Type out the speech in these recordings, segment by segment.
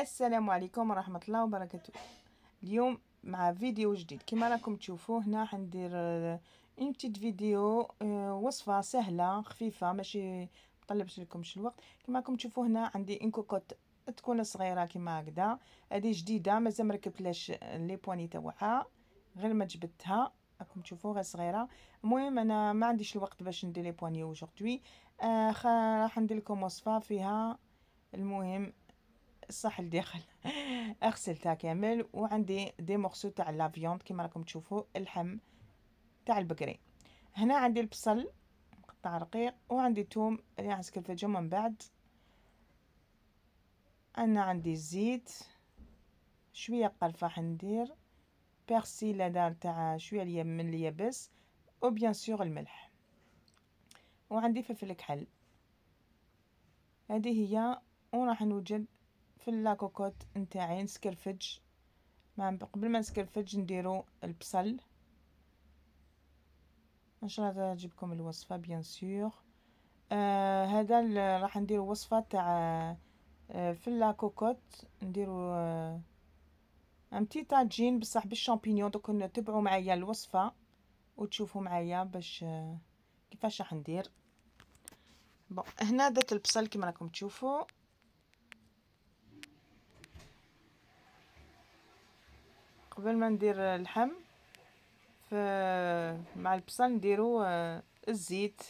السلام عليكم ورحمة الله وبركاته اليوم مع فيديو جديد كما راكم تشوفوا هنا حندير اون بتيت فيديو وصفة سهلة خفيفة ماشي مطلبش لكمش الوقت كما راكم تشوفوا هنا عندي ان تكون صغيرة كما هكذا هذه جديدة مازال مركبتلاش لي بواني تاوعها غير ما جبدتها راكم تشوفوا غير صغيره المهم انا ما عنديش الوقت باش ندير لي بواني اوجوردي آه راح ندير لكم وصفه فيها المهم الصح لداخل تاع كامل وعندي دي مورسو تاع لافيوند كيما راكم تشوفوا اللحم تاع البقري هنا عندي البصل مقطع رقيق وعندي توم اللي عسكر الفلفل من بعد انا عندي الزيت شويه قرفه حندير بيرسي دار تاع شويه من اليابس وبيان سور الملح وعندي فلفل كحل هذه هي وراح نوجد في اللاكوكوت نتاعي نسكرفج ما قبل ما نسكرفج نديرو البصل ان شاء الله تجيبكم الوصفه بيان سور آه هذا راح نديرو وصفه تاع آه في اللاكوكوت نديرو آه امتي طاجين بصح بالشامبينيون دوك تبعوا معايا الوصفه وتشوفوا معايا باش آه كيفاش راح ندير بون هنا درت البصل كما راكم تشوفوا قبل ما ندير اللحم مع البصل نديرو آه، الزيت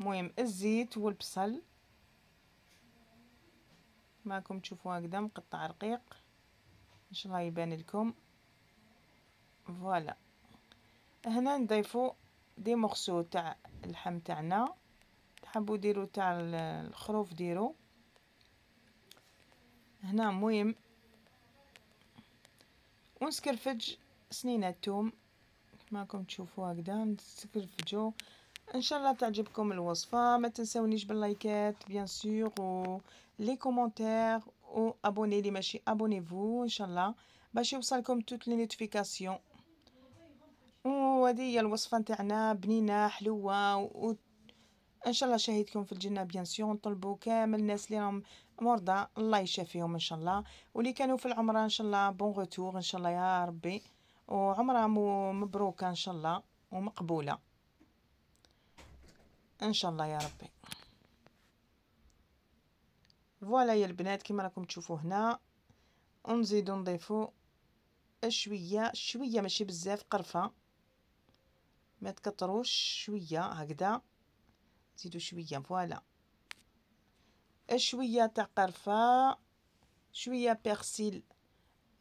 المهم الزيت والبصل معكم تشوفوا هكذا مقطع رقيق ان شاء الله يبان لكم فوالا هنا نضيفو دي مغسو تاع اللحم تاعنا تحبوا ديروا تاع الخروف ديروا هنا مهم ونسكرفج سنين التوم كيفماكم تشوفوها قدام نسكرفجو ان شاء الله تعجبكم الوصفه ما تنسونيش باللايكات بيان سور و لي كومونتير و ابوني لي ماشي فو ان شاء الله باش يوصلكم توت لي نوتيفيكاسيون وهذه هي الوصفه نتاعنا بنينه حلوه ان شاء الله شهيدكم في الجنه بيان سيو نطلبوا كامل الناس اللي راهم مرضى الله يشافيهم ان شاء الله واللي كانوا في العمره ان شاء الله بون غوتور ان شاء الله يا ربي وعمره مبروكه ان شاء الله ومقبوله ان شاء الله يا ربي فوالا يا البنات كما راكم تشوفوا هنا ونزيدو نضيفو شويه شويه ماشي بزاف قرفه ما تكتروش شويه هكذا زيدوا شويه فوالا شويه تاع قرفه شويه بيرسيل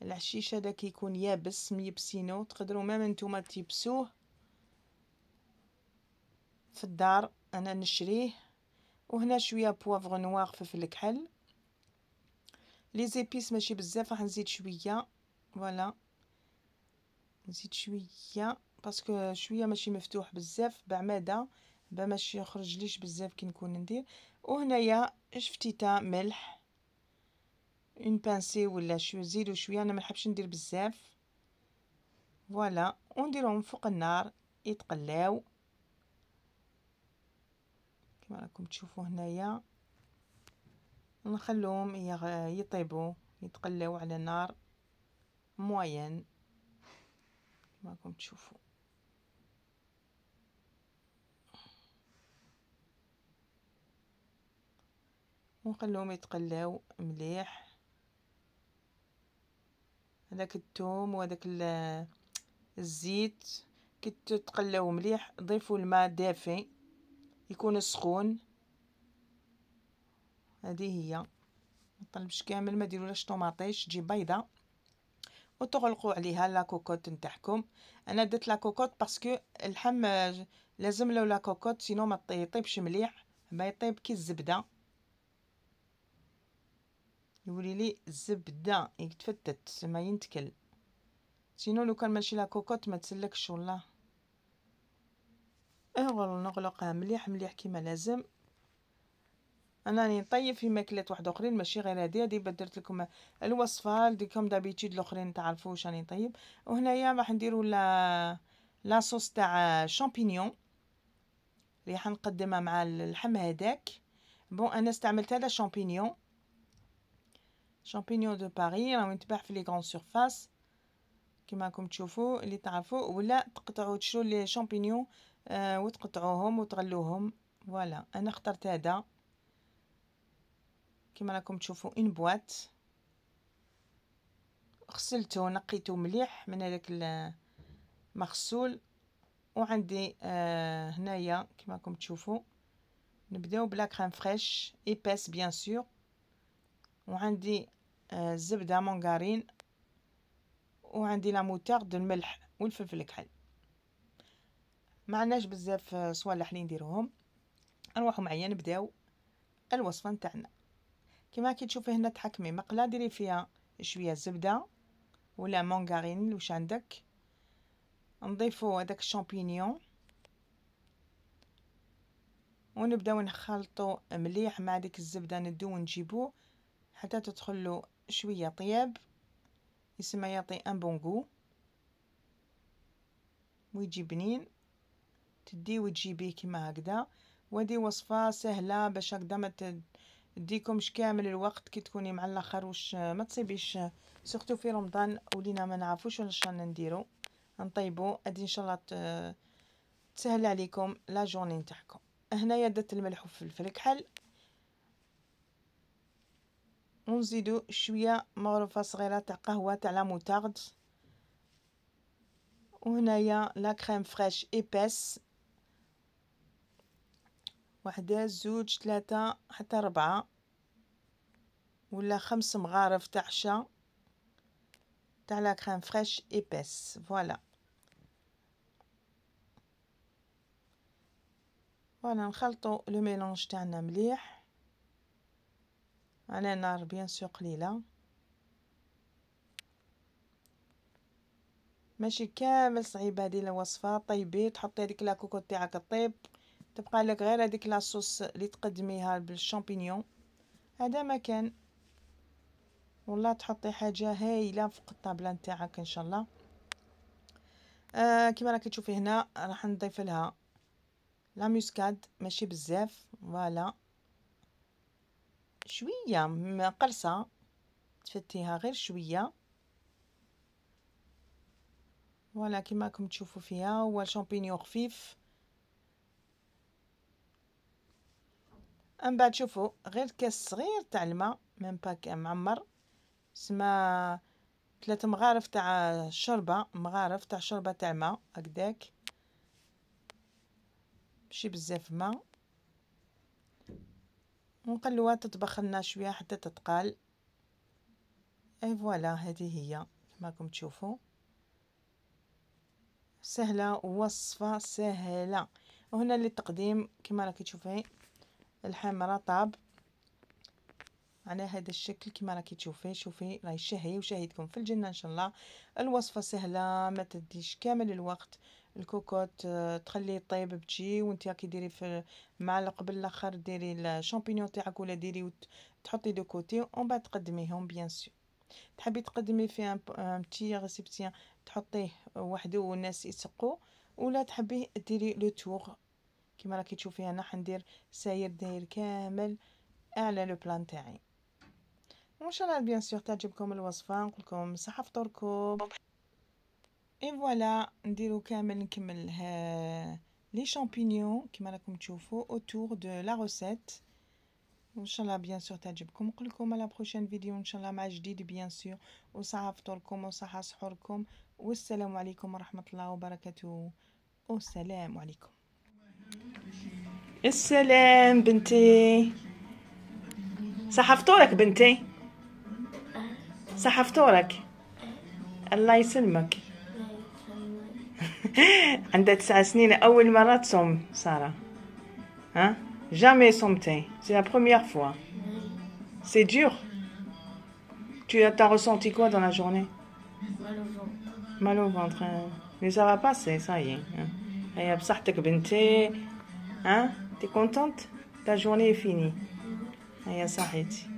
العشيش هذا كيكون يابس ميبسينو تقدروا مام نتوما تيبسوه في الدار انا نشريه وهنا شويه بوافغ نوار فلفل كحل لي زيبيس ماشي بزاف راح نزيد شويه فوالا نزيد شويه باسكو شويه ماشي مفتوح بزاف بعماده باش يخرج ليش بزاف كي نكون ندير وهنايا شفتي تا ملح اون بانسي ولا شو زيدو شويه انا ما نحبش ندير بزاف فوالا ونديرهم فوق النار يتقلاو كما راكم تشوفوا هنايا نخلوهم يطيبوا يتقلاو على نار موين كما راكم تشوفوا ونخليهم يتقلاو مليح هذاك الثوم وهذاك الزيت كي تتقلاو مليح ضيفوا الماء دافي يكون سخون هذه هي ما طلبش كامل ما ديرولهاش طوماطيش تجي بيضه وتغلقوا عليها لا كوكوت نتاعكم انا درت لا كوكوت باسكو اللحم لازم لو لا كوكوت سينو ما يطيبش مليح ما يطيب كي الزبده يولي لي الزبده يتفتت ما ينتكل سينو لو كان ماشي لا كوكوط ما تسلكش والله إيه والله نغلقها مليح مليح كيما لازم انا راني نطيب في ماكلات واحد اخرين ماشي غير هادي هادي بدرت لكم الوصفه ديكم دابيتيد الاخرين تعرفوا واش راني نطيب وهنايا راح نديروا لا لا صوص تاع شامبينيون اللي حنقدمها مع اللحم هذاك بون انا استعملت هذا شامبينيون شامبينيون دو باري راهو يتباع في لي غران سيرفاس كيما راكم تشوفوا اللي تعرفوا ولا تقطعوا تشرو لي شامبينيون آه وتقطعوهم وتغلوهم فوالا انا اخترت هذا كيما راكم تشوفوا ان بواط غسلته نقيته مليح من هذاك المغسول وعندي آه هنايا كيما راكم تشوفوا نبداو بلا كريم فريش ايباس بيان سور وعندي آه، الزبدة مونغارين وعندي دو الملح والفلفل الكحل ما عندناش بزاف آه، صوالح لي نديروهم نروحو معايا نبداو الوصفه نتاعنا كيما كي تشوفي هنا تحكمي مقله ديري فيها شويه زبده ولا مونغارين واش عندك نضيفو هذاك الشامبينيون ونبداو نخلطو مليح مع ديك الزبده ندو ونجيبو حتى تدخل له شويه طياب يسمى يعطي ان بون ويجي بنين تدي وتجيبيه كيما هكذا ودي وصفه سهله باش هكذا ما تديكمش كامل الوقت كي تكوني مع الاخر واش ما تصيبيش سورتو في رمضان ولينا ما نعرفوش واش رانا نديرو نطيبو هادي ان شاء الله تسهل عليكم لا جورني نتاعكم هنايا درت الملح والفلفل كحل ونزيدو شويه مغرفه صغيره تاع قهوه تاع لا موتارد وهنايا لا كريم فريش ايباس واحدة زوج ثلاثة حتى ربعة ولا خمس مغارف تاع عشا تاع لا كريم فريش ايباس فوالا فوالا نخلطو لو ميلونج تاعنا مليح على نار بيان سو قليله ماشي كامل صعيبه هذه الوصفه طيبي تحطي هذيك لا كوكوط تاعك طيب تبقى لك غير هذيك لاصوص اللي تقدميها بالشامبينيون هذا ما كان والله تحطي حاجه هايله فوق الطابله نتاعك ان شاء الله آه كما راكي تشوفي هنا راح نضيف لها لا ماشي بزاف فوالا شويه مقلصه تفتيها غير شويه فوالا كيما راكم تشوفوا فيها هو الشامبينيون خفيف من بعد شوفوا غير كاس صغير تاع الماء ميم باك معمر سما ثلاثة مغارف تاع الشوربة مغارف تاع شوربة تاع الماء هكداك ماشي بزاف ماء ونقلوها تطبخ لنا شويه حتى تتقال اي فوالا هذه هي كما تشوفوا سهله وصفه سهله وهنا للتقديم كما راكي تشوفي الحمرة طاب على هذا الشكل كما راكي تشوفي شوفي راهي شهي وشهيتكم في الجنه ان شاء الله الوصفه سهله ما تديش كامل الوقت الكوكوت آه، تخليه طيب بتجي وانت راكي ديري في معلق بالاخر ديري الشامبينيون تاعك ولا ديري وتحطي دو كوتي ومن بعد تقدميهم بيان سور تحبي تقدمي في ان بتي ريسيبسيون تحطيه وحده والناس يسقوا ولا تحبي ديري لو تور كما راكي تشوفي انا حندير ساير داير كامل اعلى لو بلان تاعي وان شاء الله بيان سور تعجبكم الوصفه نقول لكم صحه فطوركم اي فوالا نديرو كامل نكمل ها لي شامبينيون كما راكم تشوفوا اوتور دو لا ريسيت وان شاء الله بيان سور تعجبكم نقول لكم على بروشين فيديو ان شاء الله مع جديد بيان سور وصحه فطوركم وصحه سحوركم والسلام عليكم ورحمه الله وبركاته والسلام عليكم السلام بنتي صحه فطورك بنتي سحفتولك الله يسلمك عندها تسع سنين أول مرة تصوم سارة ها jamais sommeté c'est la première fois c'est dur tu as ressenti quoi dans la journée mal au ventre mal au ventre hein. mais ça va passer ça y est hein. hein? t'es contente ta journée est finie hein, mm-hmm. صحيتي